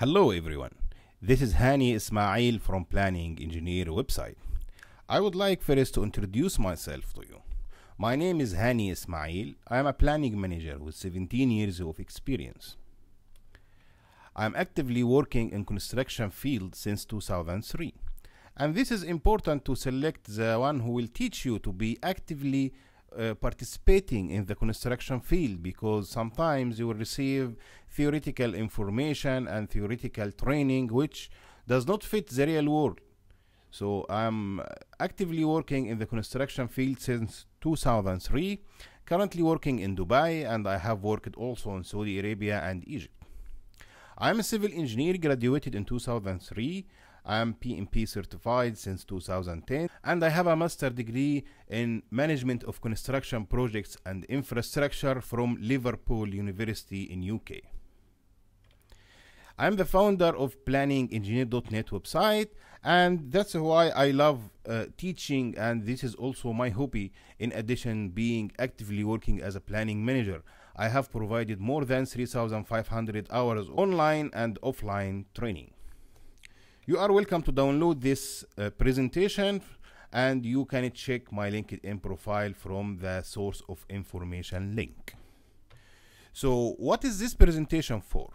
Hello everyone, this is Hani Ismail from Planning Engineer website. I would like first to introduce myself to you. My name is Hani Ismail. I am a planning manager with 17 years of experience. I am actively working in construction field since 2003. And this is important to select the one who will teach you to be actively uh, participating in the construction field because sometimes you will receive theoretical information and theoretical training which does not fit the real world. So I'm actively working in the construction field since 2003, currently working in Dubai, and I have worked also in Saudi Arabia and Egypt. I'm a civil engineer graduated in 2003. I am PMP certified since 2010 and I have a master degree in management of construction projects and infrastructure from Liverpool University in UK. I'm the founder of planningengineer.net website and that's why I love uh, teaching and this is also my hobby in addition being actively working as a planning manager. I have provided more than 3500 hours online and offline training. You are welcome to download this uh, presentation and you can check my LinkedIn profile from the source of information link. So what is this presentation for?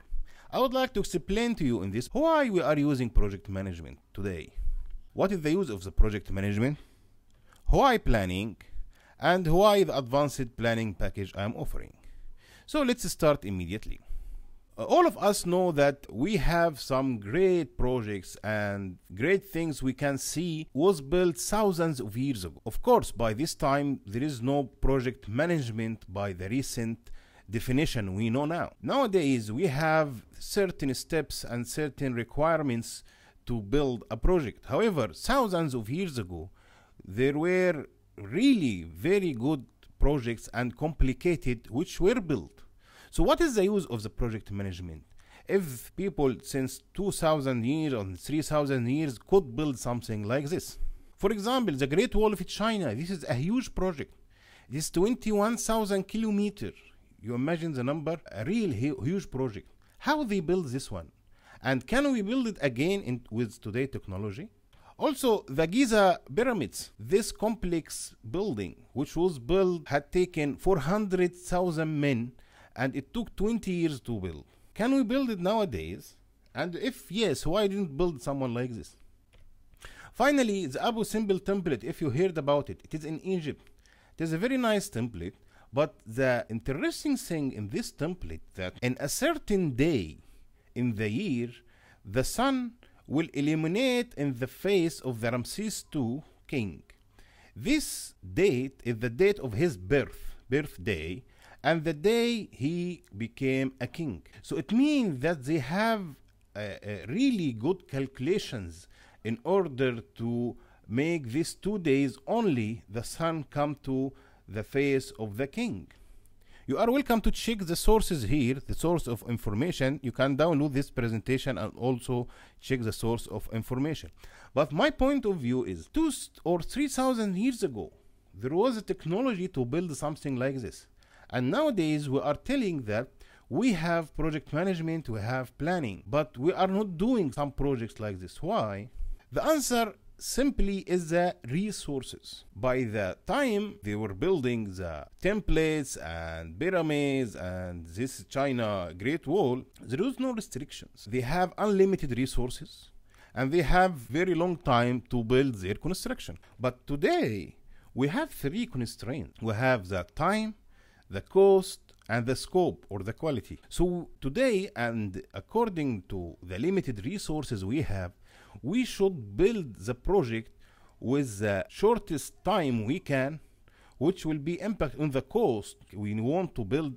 I would like to explain to you in this why we are using project management today. What is the use of the project management? Why planning? And why the advanced planning package I am offering? So let's start immediately. Uh, all of us know that we have some great projects and great things we can see was built thousands of years ago. Of course, by this time, there is no project management by the recent definition we know now. Nowadays, we have certain steps and certain requirements to build a project. However, thousands of years ago, there were really very good projects and complicated which were built so what is the use of the project management? If people since 2000 years or 3000 years could build something like this. For example, the Great Wall of China, this is a huge project. This 21,000 kilometers. You imagine the number, a real huge project. How they build this one? And can we build it again in, with today's technology? Also, the Giza pyramids, this complex building, which was built, had taken 400,000 men and it took 20 years to build. Can we build it nowadays? And if yes, why didn't build someone like this? Finally, the Abu Simbel template, if you heard about it, it is in Egypt. It is a very nice template, but the interesting thing in this template that in a certain day in the year, the sun will illuminate in the face of the Ramses II king. This date is the date of his birth, birthday, and the day he became a king. So it means that they have uh, uh, really good calculations in order to make these two days only the sun come to the face of the king. You are welcome to check the sources here, the source of information. You can download this presentation and also check the source of information. But my point of view is two or 3,000 years ago, there was a technology to build something like this. And nowadays we are telling that we have project management, we have planning, but we are not doing some projects like this. Why? The answer simply is the resources. By the time they were building the templates and pyramids and this China Great Wall, there was no restrictions. They have unlimited resources and they have very long time to build their construction. But today, we have three constraints. We have the time, the cost and the scope or the quality. So today, and according to the limited resources we have, we should build the project with the shortest time we can, which will be impact on the cost. We want to build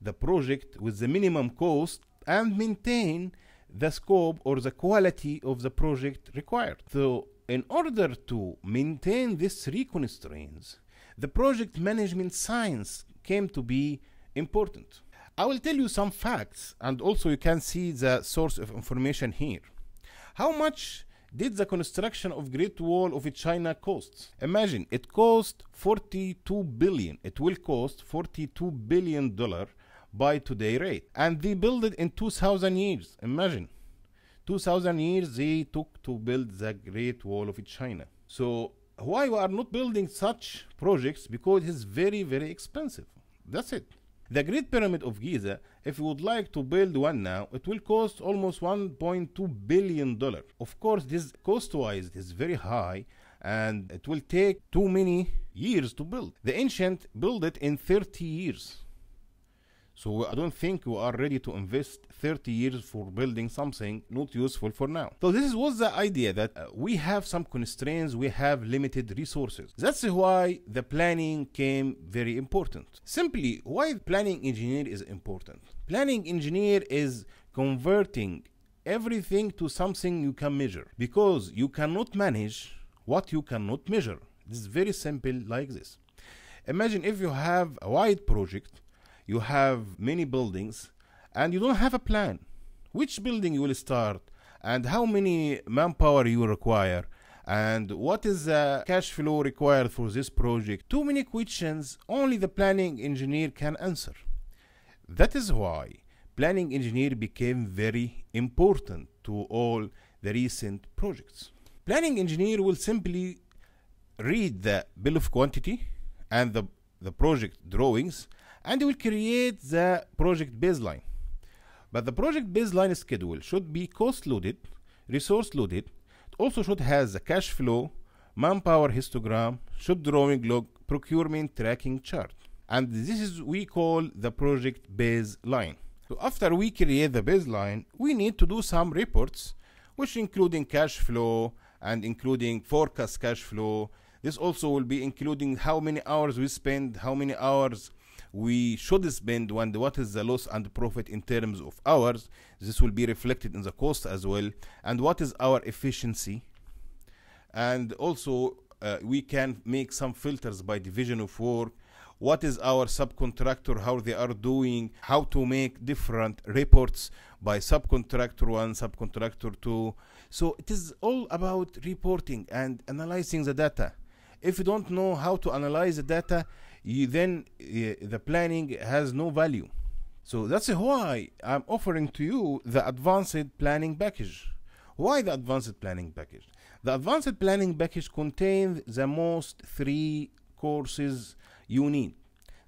the project with the minimum cost and maintain the scope or the quality of the project required. So in order to maintain these three constraints, the project management science came to be important. I will tell you some facts, and also you can see the source of information here. How much did the construction of Great Wall of China cost? Imagine it cost 42 billion. It will cost 42 billion dollar by today rate, and they built it in 2,000 years. Imagine. 2000 years they took to build the great wall of china so why we are not building such projects because it is very very expensive that's it. The Great Pyramid of Giza, if you would like to build one now, it will cost almost 1.2 billion dollars. Of course, this cost-wise is very high, and it will take too many years to build. The ancient built it in 30 years. So I don't think we are ready to invest 30 years for building something not useful for now. So this was the idea that uh, we have some constraints, we have limited resources. That's why the planning came very important. Simply, why planning engineer is important? Planning engineer is converting everything to something you can measure because you cannot manage what you cannot measure. It's very simple like this. Imagine if you have a wide project you have many buildings and you don't have a plan which building you will start and how many manpower you require and what is the cash flow required for this project too many questions only the planning engineer can answer that is why planning engineer became very important to all the recent projects planning engineer will simply read the bill of quantity and the, the project drawings and we'll create the project baseline. But the project baseline schedule should be cost loaded, resource loaded, it also should have the cash flow, manpower histogram, should drawing log, procurement tracking chart. And this is we call the project baseline. So after we create the baseline, we need to do some reports, which including cash flow and including forecast cash flow. This also will be including how many hours we spend, how many hours we should spend when what is the loss and profit in terms of hours this will be reflected in the cost as well and what is our efficiency and also uh, we can make some filters by division of work what is our subcontractor how they are doing how to make different reports by subcontractor 1 subcontractor 2 so it is all about reporting and analyzing the data if you don't know how to analyze the data you then eh, the planning has no value. So that's why I'm offering to you the advanced planning package. Why the advanced planning package? The advanced planning package contains the most three courses you need.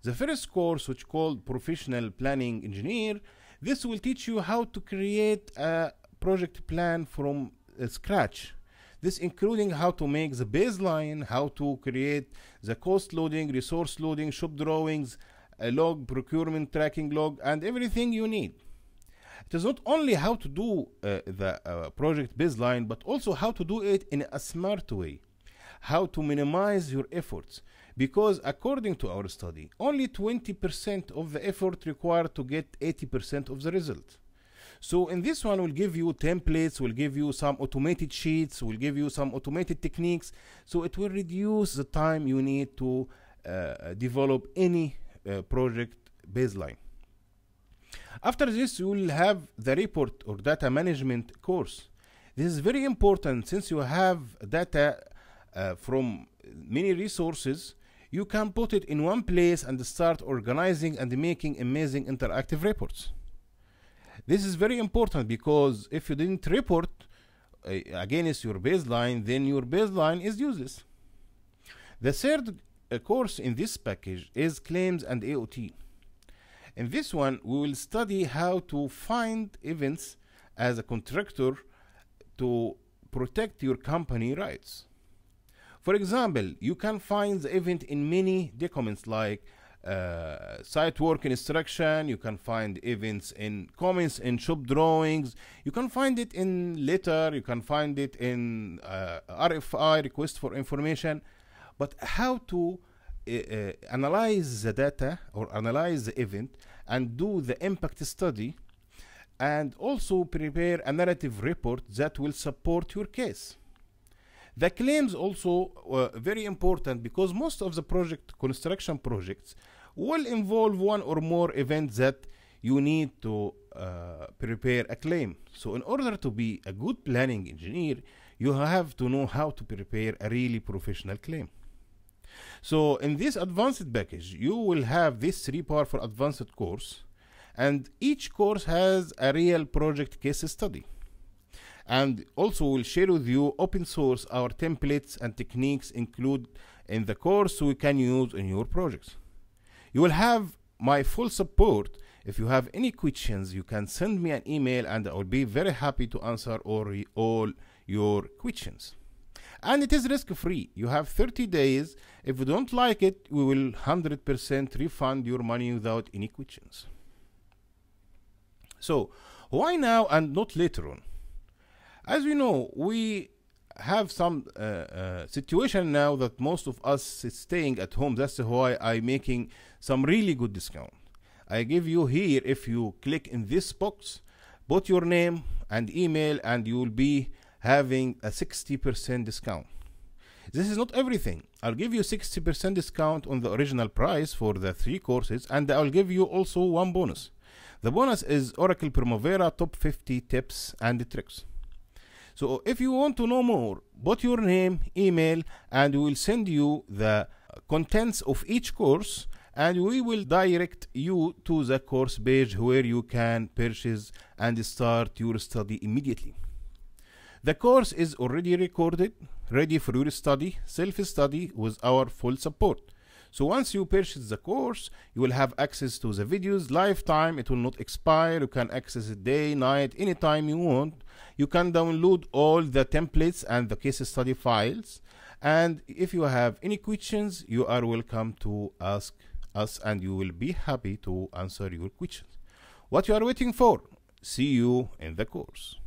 The first course, which called professional planning engineer, this will teach you how to create a project plan from uh, scratch. This including how to make the baseline, how to create the cost loading, resource loading, shop drawings, a log, procurement tracking log, and everything you need. It is not only how to do uh, the uh, project baseline, but also how to do it in a smart way, how to minimize your efforts. Because according to our study, only 20% of the effort required to get 80% of the result. So in this one, we'll give you templates, we'll give you some automated sheets, we'll give you some automated techniques. So it will reduce the time you need to uh, develop any uh, project baseline. After this, you will have the report or data management course. This is very important since you have data uh, from many resources, you can put it in one place and start organizing and making amazing interactive reports. This is very important because if you didn't report uh, against your baseline, then your baseline is useless. The third uh, course in this package is claims and AOT. In this one, we will study how to find events as a contractor to protect your company rights. For example, you can find the event in many documents like uh, site work instruction you can find events in comments in shop drawings you can find it in letter you can find it in uh, rfi request for information but how to uh, uh, analyze the data or analyze the event and do the impact study and also prepare a narrative report that will support your case the claims also uh, very important because most of the project construction projects will involve one or more events that you need to uh, prepare a claim. So in order to be a good planning engineer, you have to know how to prepare a really professional claim. So in this advanced package, you will have this three powerful advanced course and each course has a real project case study and also we'll share with you open source our templates and techniques include in the course we can use in your projects. You will have my full support. If you have any questions, you can send me an email and I will be very happy to answer all, all your questions. And it is risk free. You have 30 days. If you don't like it, we will 100% refund your money without any questions. So, why now and not later on? As you know, we have some uh, uh, situation now that most of us is staying at home. That's why I'm making some really good discount. I give you here if you click in this box, put your name and email, and you will be having a 60% discount. This is not everything. I'll give you 60% discount on the original price for the three courses, and I'll give you also one bonus. The bonus is Oracle Primavera top 50 tips and tricks. So if you want to know more, put your name, email, and we'll send you the contents of each course and we will direct you to the course page where you can purchase and start your study immediately. The course is already recorded, ready for your study, self-study with our full support. So once you purchase the course, you will have access to the videos lifetime. It will not expire. You can access it day, night, anytime you want. You can download all the templates and the case study files. And if you have any questions, you are welcome to ask us and you will be happy to answer your questions. What you are waiting for? See you in the course.